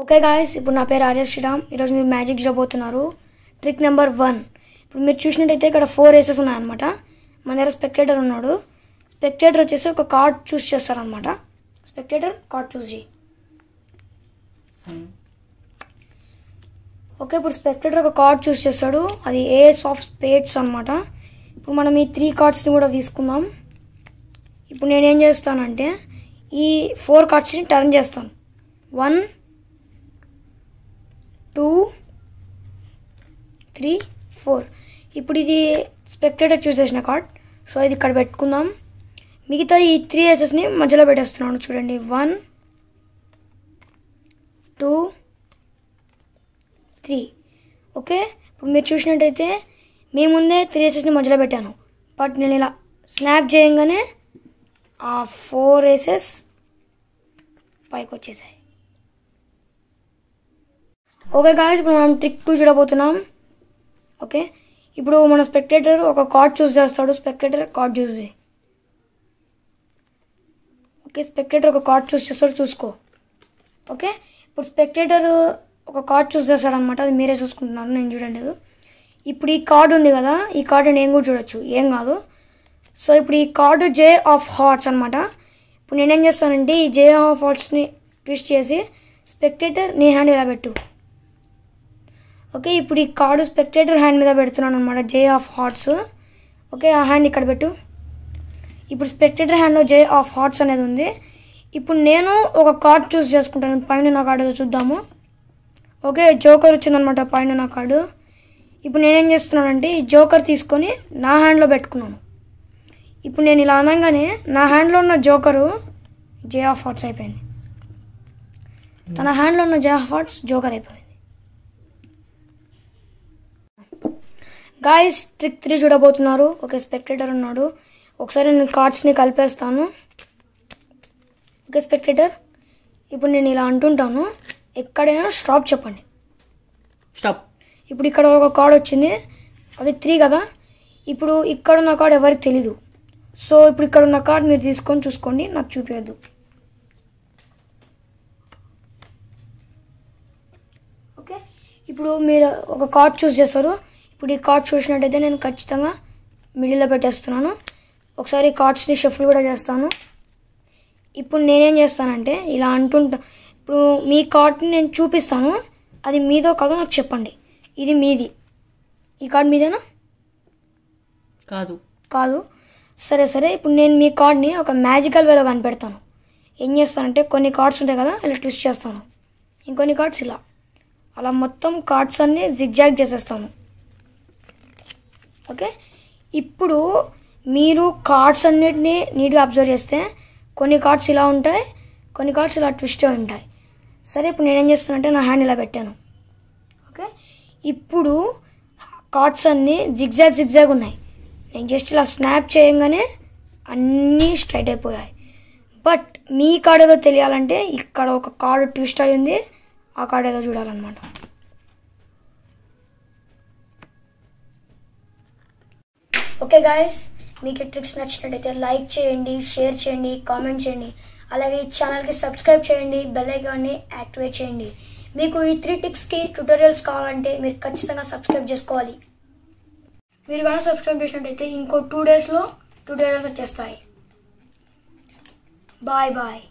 okay guys ఇప్పుడు నా పేరు ఆర్యస్ శ్రీరామ్ ఈరోజు మీరు మ్యాజిక్ చూడబోతున్నారు ట్రిక్ నెంబర్ వన్ ఇప్పుడు మీరు చూసినట్టయితే ఇక్కడ ఫోర్ ఏసెస్ ఉన్నాయన్నమాట మన దగ్గర స్పెక్టేటర్ ఉన్నాడు స్పెక్టేటర్ వచ్చేసి ఒక కార్డ్ చూస్ చేస్తారనమాట స్పెక్టేటర్ కార్డ్ చూస్ చేయి ఓకే ఇప్పుడు స్పెక్టేటర్ ఒక కార్డ్ చూస్ చేస్తాడు అది ఏస్ ఆఫ్ స్పేట్స్ అనమాట ఇప్పుడు మనం ఈ త్రీ కార్డ్స్ని కూడా తీసుకుందాం ఇప్పుడు నేనేం చేస్తానంటే ఈ ఫోర్ కార్డ్స్ని టర్న్ చేస్తాను వన్ టూ త్రీ ఫోర్ ఇప్పుడు ఇది స్పెక్టేటర్ చూసేసిన కార్డ్ సో ఇది ఇక్కడ పెట్టుకుందాం మిగతా ఈ త్రీ ఏసెస్ని మధ్యలో పెట్టేస్తున్నాను చూడండి వన్ టూ త్రీ ఓకే ఇప్పుడు మీరు చూసినట్టయితే మేము ముందే త్రీ ఏసెస్ని మధ్యలో పెట్టాను బట్ నేను ఇలా స్నాప్ చేయంగానే ఆ ఫోర్ ఏసెస్ పైకి వచ్చేసాయి ఓకే గాయస్ ఇప్పుడు మనం ట్రిక్ టూ చూడబోతున్నాం ఓకే ఇప్పుడు మన స్పెక్టేటర్ ఒక కార్డ్ చూస్ చేస్తాడు spectator card choose okay spectator ఒక కార్డ్ చూస్ చేస్తాడు చూసుకో ఓకే ఇప్పుడు స్పెక్టేటర్ ఒక కార్డ్ చూస్ అనమాట అది మీరే చూసుకుంటున్నారు నేను చూడలేదు ఇప్పుడు ఈ కార్డ్ ఉంది కదా ఈ కార్డు నేను కూడా చూడొచ్చు ఏం కాదు సో ఇప్పుడు ఈ కార్డు జే ఆఫ్ హార్ట్స్ అనమాట ఇప్పుడు నేనేం చేస్తానంటే ఈ జే ఆఫ్ హార్ట్స్ని ట్విస్ట్ చేసి స్పెక్టేటర్ నీ హ్యాండ్ ఇలా పెట్టు ఓకే ఇప్పుడు ఈ కార్డు స్పెక్టేటర్ హ్యాండ్ మీద పెడుతున్నాను అనమాట జే ఆఫ్ హార్ట్స్ ఓకే ఆ హ్యాండ్ ఇక్కడ పెట్టు ఇప్పుడు స్పెక్టేటర్ హ్యాండ్లో జే ఆఫ్ హార్ట్స్ అనేది ఉంది ఇప్పుడు నేను ఒక కార్డ్ చూస్ చేసుకుంటాను పైన నా కార్డు చూద్దాము ఓకే జోకర్ వచ్చిందనమాట పైన నా కార్డు ఇప్పుడు నేనేం చేస్తున్నానంటే ఈ జోకర్ తీసుకొని నా హ్యాండ్లో పెట్టుకున్నాను ఇప్పుడు నేను ఇలా అనగానే నా హ్యాండ్లో ఉన్న జోకరు జే ఆఫ్ హార్ట్స్ అయిపోయింది తన హ్యాండ్లో ఉన్న జే ఆఫ్ హార్ట్స్ జోకర్ అయిపోయింది గాయస్ ట్రిక్ త్రీ చూడబోతున్నారు ఒక స్పెక్టేటర్ ఉన్నాడు ఒకసారి నేను కార్డ్స్ని కలిపేస్తాను ఓకే స్పెక్టేటర్ ఇప్పుడు నేను ఇలా అంటుంటాను ఎక్కడైనా స్టాప్ చెప్పండి స్టాప్ ఇప్పుడు ఇక్కడ ఒక కార్డ్ వచ్చింది అది త్రీ కదా ఇప్పుడు ఇక్కడ ఉన్న కార్డ్ ఎవరికి తెలీదు సో ఇప్పుడు ఇక్కడ ఉన్న కార్డ్ మీరు తీసుకొని చూసుకోండి నాకు చూపించద్దు ఓకే ఇప్పుడు మీరు ఒక కార్డ్ చూస్ చేస్తారు ఇప్పుడు ఈ కార్డ్స్ చూసినట్టయితే నేను ఖచ్చితంగా మిడిల్లో పెట్టేస్తున్నాను ఒకసారి కార్డ్స్ని షఫుల్ కూడా చేస్తాను ఇప్పుడు నేనేం చేస్తానంటే ఇలా అంటుంటా ఇప్పుడు మీ కార్డ్ని నేను చూపిస్తాను అది మీదో కాదో నాకు చెప్పండి ఇది మీది ఈ కార్డ్ మీదేనా కాదు కాదు సరే సరే ఇప్పుడు నేను మీ కార్డ్ని ఒక మ్యాజికల్ వేలో కనిపెడతాను ఏం చేస్తానంటే కొన్ని కార్డ్స్ ఉంటాయి కదా ఇలా ట్విస్ట్ చేస్తాను ఇంకొన్ని కార్డ్స్ ఇలా అలా మొత్తం కార్డ్స్ అన్నీ జిగ్జాగ్ చేసేస్తాను ఓకే ఇప్పుడు మీరు కార్డ్స్ అన్నిటినీ నీట్గా అబ్జర్వ్ చేస్తే కొన్ని కార్డ్స్ ఇలా ఉంటాయి కొన్ని కార్డ్స్ ఇలా ట్విస్ట్ ఉంటాయి సరే ఇప్పుడు నేనేం చేస్తానంటే నా హ్యాండ్ ఇలా పెట్టాను ఓకే ఇప్పుడు కార్డ్స్ అన్నీ జిగ్జాగ్ జిగ్జాగ్ ఉన్నాయి నేను జస్ట్ ఇలా స్నాప్ చేయగానే అన్నీ స్ట్రైట్ అయిపోయాయి బట్ మీ కార్డు ఏదో తెలియాలంటే ఇక్కడ ఒక కార్డు ట్విస్ట్ అయ్యింది ఆ కార్డు ఏదో చూడాలన్నమాట ఓకే గాయస్ మీకు ట్రిక్స్ నచ్చినట్టయితే లైక్ చేయండి షేర్ చేయండి కామెంట్ చేయండి అలాగే ఈ ఛానల్కి సబ్స్క్రైబ్ చేయండి బెల్ ఐకాన్ని యాక్టివేట్ చేయండి మీకు ఈ త్రీ టిక్స్కి ట్యూటోరియల్స్ కావాలంటే మీరు ఖచ్చితంగా సబ్స్క్రైబ్ చేసుకోవాలి మీరు కానీ సబ్స్క్రైబ్ చేసినట్టయితే ఇంకో టూ డేస్లో ట్యూటోరియల్స్ వచ్చేస్తాయి బాయ్ బాయ్